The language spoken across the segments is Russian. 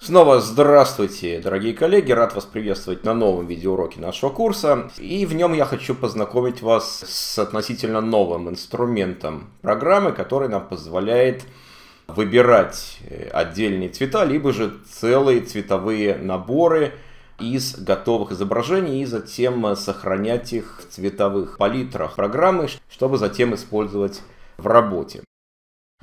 Снова здравствуйте, дорогие коллеги, рад вас приветствовать на новом видеоуроке нашего курса. И в нем я хочу познакомить вас с относительно новым инструментом программы, который нам позволяет выбирать э, отдельные цвета, либо же целые цветовые наборы из готовых изображений и затем э, сохранять их в цветовых палитрах программы, чтобы затем использовать в работе.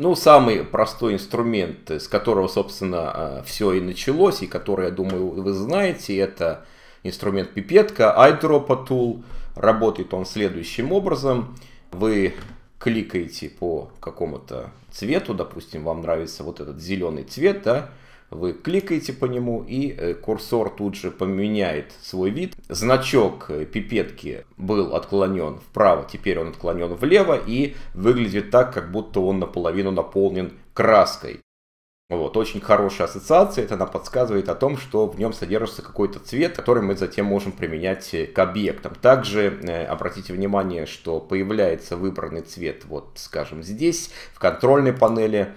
Ну, самый простой инструмент, с которого, собственно, а, все и началось, и который, я думаю, вы знаете, это инструмент пипетка, iDropa Tool. Работает он следующим образом. Вы кликаете по какому-то цвету, допустим, вам нравится вот этот зеленый цвет, да, вы кликаете по нему, и э, курсор тут же поменяет свой вид. Значок э, пипетки был отклонен вправо, теперь он отклонен влево, и выглядит так, как будто он наполовину наполнен краской. Вот, очень хорошая ассоциация, это она подсказывает о том, что в нем содержится какой-то цвет, который мы затем можем применять э, к объектам. Также э, обратите внимание, что появляется выбранный цвет, вот скажем здесь, в контрольной панели,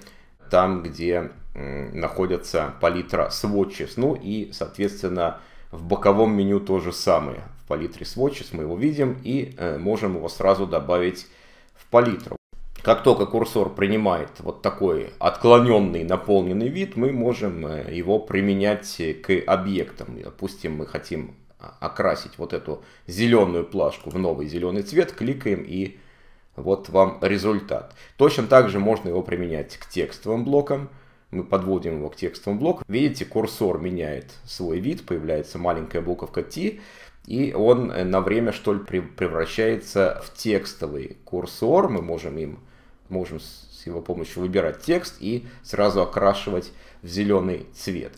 там где находятся палитра Swatches. Ну и, соответственно, в боковом меню то же самое. В палитре Swatches мы его видим и э, можем его сразу добавить в палитру. Как только курсор принимает вот такой отклоненный наполненный вид, мы можем э, его применять к объектам. Допустим, мы хотим окрасить вот эту зеленую плашку в новый зеленый цвет, кликаем и вот вам результат. Точно так же можно его применять к текстовым блокам мы подводим его к текстовому блоку. Видите, курсор меняет свой вид, появляется маленькая буковка T, и он э, на время, что ли, превращается в текстовый курсор. Мы можем им можем с его помощью выбирать текст и сразу окрашивать в зеленый цвет.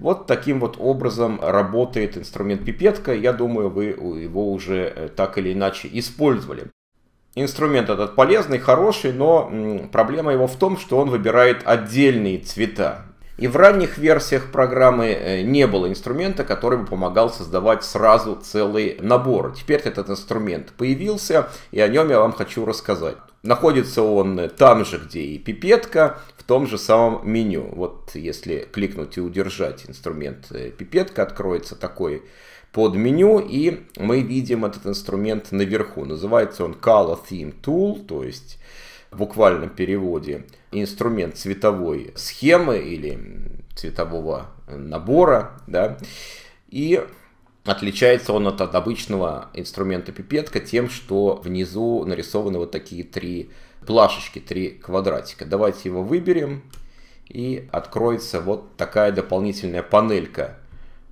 Вот таким вот образом работает инструмент пипетка. Я думаю, вы его уже э, так или иначе использовали инструмент этот полезный, хороший, но проблема его в том, что он выбирает отдельные цвета. И в ранних версиях программы э, не было инструмента, который бы помогал создавать сразу целый набор. Теперь этот инструмент появился, и о нем я вам хочу рассказать. Находится он там же, где и пипетка, в том же самом меню. Вот если кликнуть и удержать инструмент э, пипетка, откроется такой под меню, и мы видим этот инструмент наверху. Называется он Color Theme Tool, то есть в буквальном переводе инструмент цветовой схемы или цветового набора, да, и отличается он от, от обычного инструмента пипетка тем, что внизу нарисованы вот такие три плашечки, три квадратика. Давайте его выберем, и откроется вот такая дополнительная панелька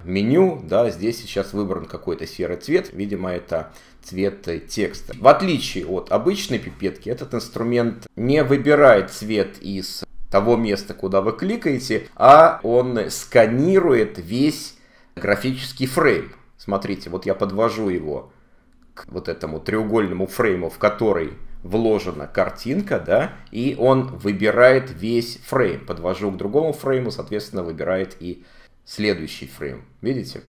меню, да, здесь сейчас выбран какой-то серый цвет, видимо, это цвет э, текста. В отличие от обычной пипетки, этот инструмент не выбирает цвет из того места, куда вы кликаете, а он сканирует весь графический фрейм. Смотрите, вот я подвожу его к вот этому треугольному фрейму, в который вложена картинка, да, и он выбирает весь фрейм. Подвожу к другому фрейму, соответственно, выбирает и следующий фрейм. Видите?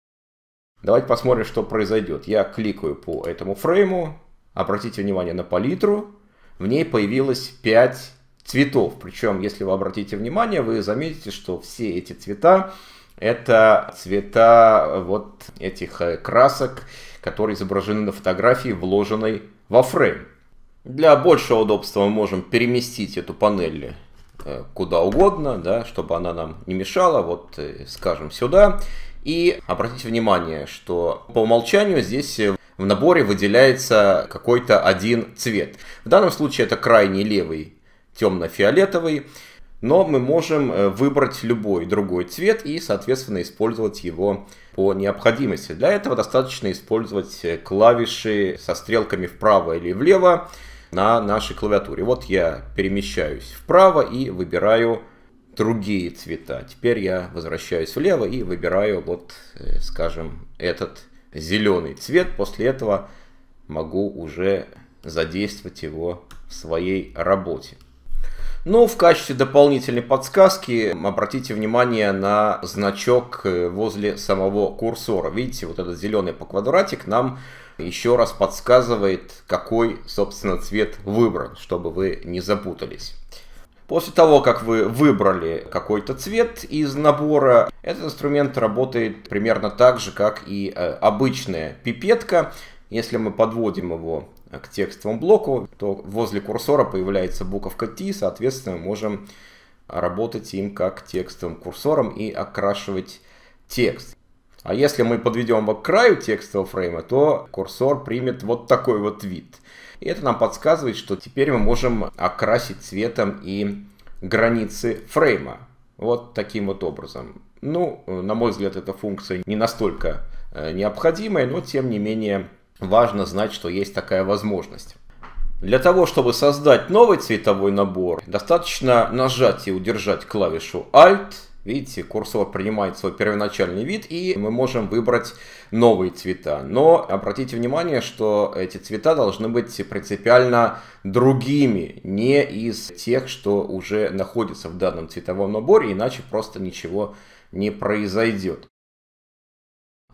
Давайте посмотрим, что произойдет. Я кликаю по этому фрейму. Обратите внимание на палитру. В ней появилось 5 цветов. Причем, если вы обратите внимание, вы заметите, что все эти цвета это цвета вот этих э, красок, которые изображены на фотографии, вложенной во фрейм. Для большего удобства мы можем переместить эту панель Э, куда угодно, да, чтобы она нам не мешала, вот э, скажем сюда. И обратите внимание, что по умолчанию здесь э, в наборе выделяется какой-то один цвет. В данном случае это крайний левый темно-фиолетовый, но мы можем выбрать любой другой цвет и, соответственно, использовать его по необходимости. Для этого достаточно использовать клавиши со стрелками вправо или влево, на нашей клавиатуре. Вот я перемещаюсь вправо и выбираю другие цвета. Теперь я возвращаюсь влево и выбираю вот, э, скажем, этот зеленый цвет. После этого могу уже задействовать его в своей работе. Ну, в качестве дополнительной подсказки обратите внимание на значок э, возле самого курсора. Видите, вот этот зеленый по квадратик нам еще раз подсказывает, какой, собственно, цвет выбран, чтобы вы не запутались. После того, как вы выбрали какой-то цвет из набора, этот инструмент работает примерно так же, как и э, обычная пипетка. Если мы подводим его э, к текстовому блоку, то возле курсора появляется буковка T, соответственно, мы можем работать им как текстовым курсором и окрашивать текст. А если мы подведем его к краю текстового фрейма, то курсор примет вот такой вот вид. И это нам подсказывает, что теперь мы можем окрасить цветом и границы фрейма. Вот таким вот образом. Ну, на мой взгляд, эта функция не настолько э, необходимая, но тем не менее важно знать, что есть такая возможность. Для того, чтобы создать новый цветовой набор, достаточно нажать и удержать клавишу Alt – Видите, курсор принимает свой первоначальный вид, и мы можем выбрать новые цвета. Но обратите внимание, что эти цвета должны быть принципиально другими, не из тех, что уже находится в данном цветовом наборе, иначе просто ничего не произойдет.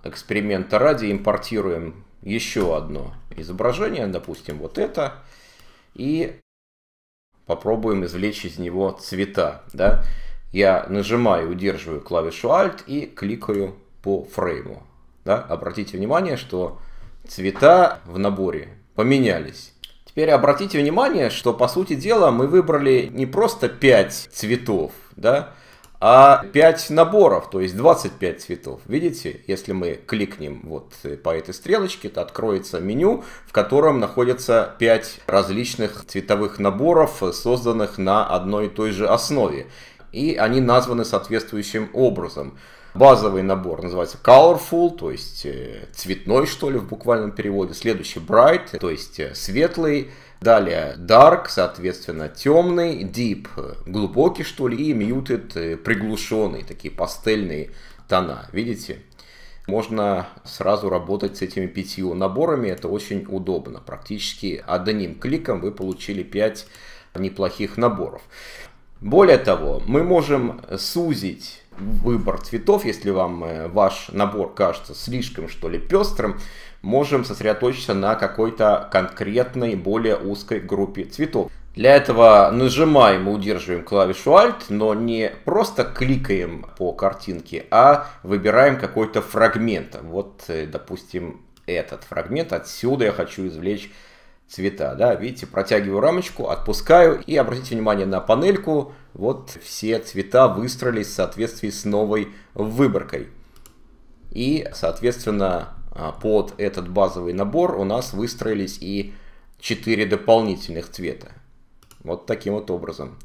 Эксперимента ради импортируем еще одно изображение, допустим, вот это, и попробуем извлечь из него цвета. Да? я нажимаю, удерживаю клавишу Alt и кликаю по фрейму. Да? Обратите внимание, что цвета в наборе поменялись. Теперь обратите внимание, что по сути дела мы выбрали не просто 5 цветов, да, а 5 наборов, то есть 25 цветов. Видите, если мы кликнем вот э, по этой стрелочке, то откроется меню, в котором находятся 5 различных цветовых наборов, э, созданных на одной и той же основе и они названы соответствующим образом. Базовый набор называется Colorful, то есть э, цветной, что ли, в буквальном переводе. Следующий Bright, то есть э, светлый. Далее Dark, соответственно, темный. Deep, э, глубокий, что ли. И Muted, приглушенный, такие пастельные тона. Видите? Можно сразу работать с этими пятью наборами. Это очень удобно. Практически одним кликом вы получили пять неплохих наборов. Более того, мы можем сузить выбор цветов, если вам э, ваш набор кажется слишком что ли пестрым, можем сосредоточиться на какой-то конкретной, более узкой группе цветов. Для этого нажимаем и удерживаем клавишу Alt, но не просто кликаем по картинке, а выбираем какой-то фрагмент. Вот, э, допустим, этот фрагмент. Отсюда я хочу извлечь цвета. Да? Видите, протягиваю рамочку, отпускаю и обратите внимание на панельку. Вот все цвета выстроились в соответствии с новой выборкой. И, соответственно, а, под этот базовый набор у нас выстроились и 4 дополнительных цвета. Вот таким вот образом.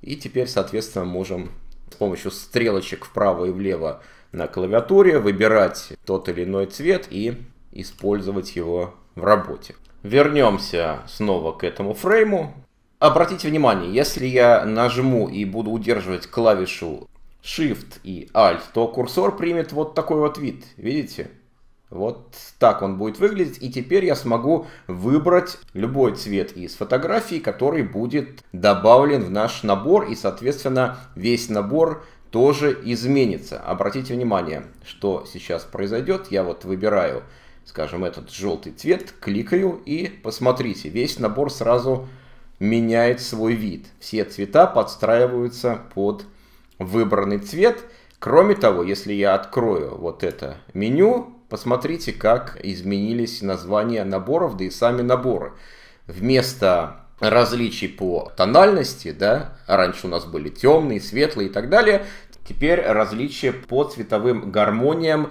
И теперь, соответственно, можем с помощью стрелочек вправо и влево на клавиатуре выбирать тот или иной цвет и использовать его в работе. Вернемся снова к этому фрейму. Обратите внимание, если я нажму и буду удерживать клавишу Shift и Alt, то курсор примет вот такой вот вид. Видите? Вот так он будет выглядеть. И теперь я смогу выбрать любой цвет из фотографии, который будет добавлен в наш набор. И, соответственно, весь набор тоже изменится. Обратите внимание, что сейчас произойдет. Я вот выбираю скажем, этот желтый цвет, кликаю и посмотрите, весь набор сразу меняет свой вид. Все цвета подстраиваются под выбранный цвет. Кроме того, если я открою вот это меню, посмотрите, как изменились названия наборов, да и сами наборы. Вместо различий по тональности, да, раньше у нас были темные, светлые и так далее, теперь различия по цветовым гармониям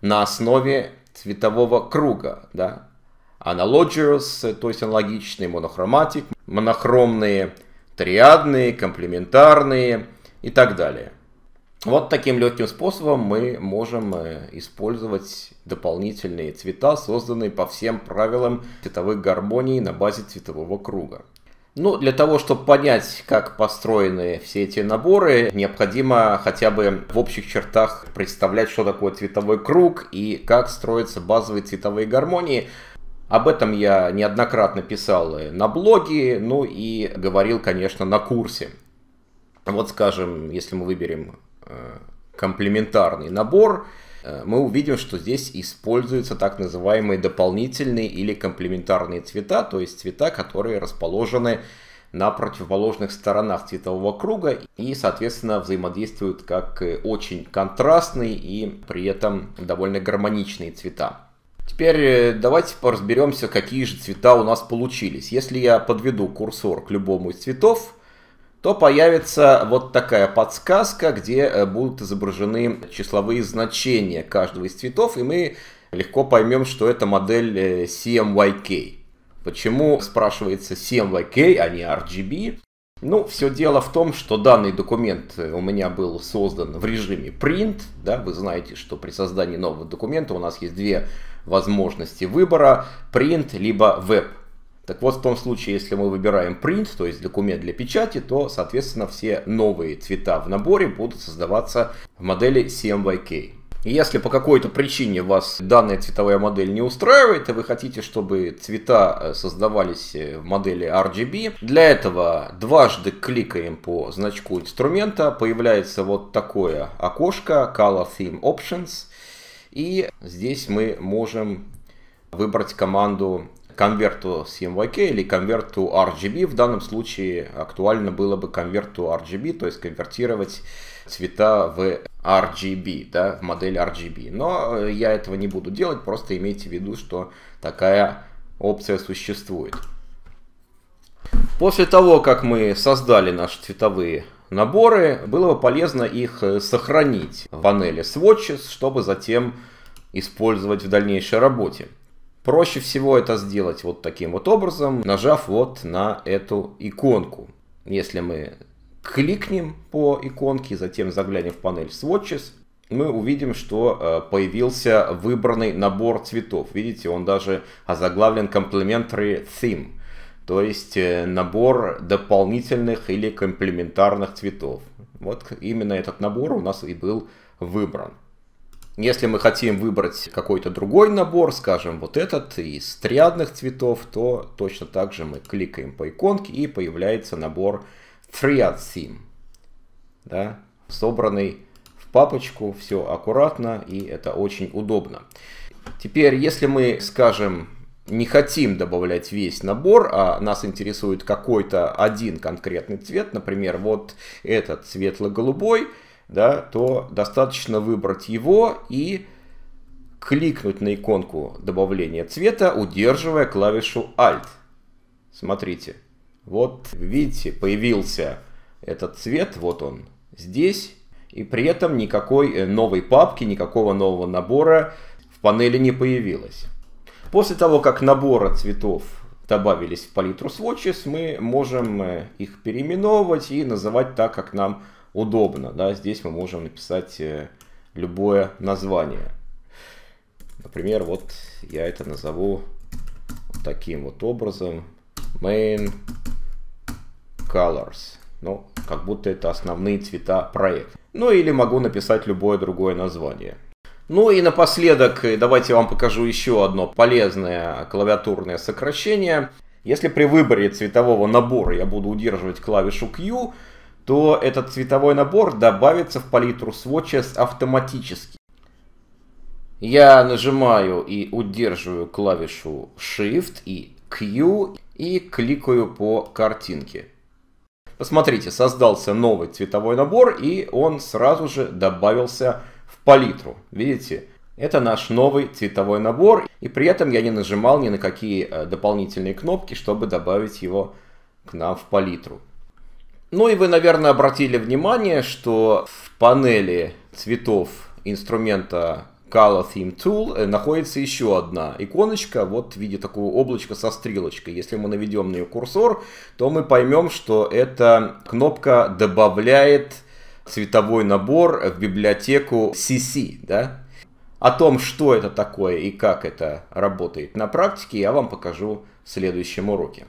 на основе цветового круга, да. Analogous, то есть аналогичный монохроматик, монохромные, триадные, комплементарные и так далее. Вот таким легким способом мы можем э, использовать дополнительные цвета, созданные по всем правилам цветовых гармоний на базе цветового круга. Ну, для того, чтобы понять, как построены все эти наборы, необходимо хотя бы в общих чертах представлять, что такое цветовой круг и как строятся базовые цветовые гармонии. Об этом я неоднократно писал на блоге, ну и говорил, конечно, на курсе. Вот, скажем, если мы выберем э, комплементарный набор, Э, мы увидим, что здесь используются так называемые дополнительные или комплементарные цвета, то есть цвета, которые расположены на противоположных сторонах цветового круга и, соответственно, взаимодействуют как э, очень контрастные и при этом довольно гармоничные цвета. Теперь э, давайте разберемся, какие же цвета у нас получились. Если я подведу курсор к любому из цветов, то появится вот такая подсказка, где э, будут изображены числовые значения каждого из цветов, и мы легко поймем, что это модель CMYK. Э, Почему спрашивается CMYK, а не RGB? Ну, все дело в том, что данный документ э, у меня был создан в режиме print. Да, вы знаете, что при создании нового документа у нас есть две возможности выбора. Print либо веб так вот, в том случае, если мы выбираем print, то есть документ для печати, то, соответственно, все новые цвета в наборе будут создаваться в модели CMYK. Если по какой-то причине вас данная цветовая модель не устраивает, и вы хотите, чтобы цвета э, создавались э, в модели RGB, для этого дважды кликаем по значку инструмента, появляется вот такое окошко Color Theme Options, и здесь мы можем выбрать команду конверту CMYK или конверту RGB. В данном случае актуально было бы конверту RGB, то есть конвертировать цвета в RGB, да, в модель RGB. Но э, я этого не буду делать, просто имейте в виду, что такая опция существует. После того, как мы создали наши цветовые наборы, было бы полезно их э, сохранить в панели Swatches, чтобы затем использовать в дальнейшей работе. Проще всего это сделать вот таким вот образом, нажав вот на эту иконку. Если мы кликнем по иконке, затем заглянем в панель Swatches, мы увидим, что э, появился выбранный набор цветов. Видите, он даже озаглавлен Complementary Theme, то есть э, набор дополнительных или комплементарных цветов. Вот именно этот набор у нас и был выбран. Если мы хотим выбрать какой-то другой набор, скажем, вот этот из триадных цветов, то точно так же мы кликаем по иконке и появляется набор Triad Theme. Да? Собранный в папочку, все аккуратно и это очень удобно. Теперь, если мы, скажем, не хотим добавлять весь набор, а нас интересует какой-то один конкретный цвет, например, вот этот светло-голубой, да, то достаточно выбрать его и кликнуть на иконку добавления цвета, удерживая клавишу Alt. Смотрите, вот видите, появился этот цвет, вот он здесь, и при этом никакой э, новой папки, никакого нового набора в панели не появилось. После того, как набора цветов добавились в палитру swatches, мы можем э, их переименовывать и называть так, как нам нравится удобно. Да? Здесь мы можем написать э, любое название. Например, вот я это назову вот таким вот образом. Main Colors. Ну, как будто это основные цвета проекта. Ну или могу написать любое другое название. Ну и напоследок э, давайте вам покажу еще одно полезное клавиатурное сокращение. Если при выборе цветового набора я буду удерживать клавишу Q, то этот цветовой набор добавится в палитру Swatches автоматически. Я нажимаю и удерживаю клавишу Shift и Q и кликаю по картинке. Посмотрите, создался новый цветовой набор и он сразу же добавился в палитру. Видите? Это наш новый цветовой набор. И при этом я не нажимал ни на какие э, дополнительные кнопки, чтобы добавить его к нам в палитру. Ну и вы, наверное, обратили внимание, что в панели цветов инструмента Color Theme Tool э, находится еще одна иконочка, вот в виде такого облачка со стрелочкой. Если мы наведем на ее курсор, то мы поймем, что эта кнопка добавляет цветовой набор в библиотеку CC. Да? О том, что это такое и как это работает на практике, я вам покажу в следующем уроке.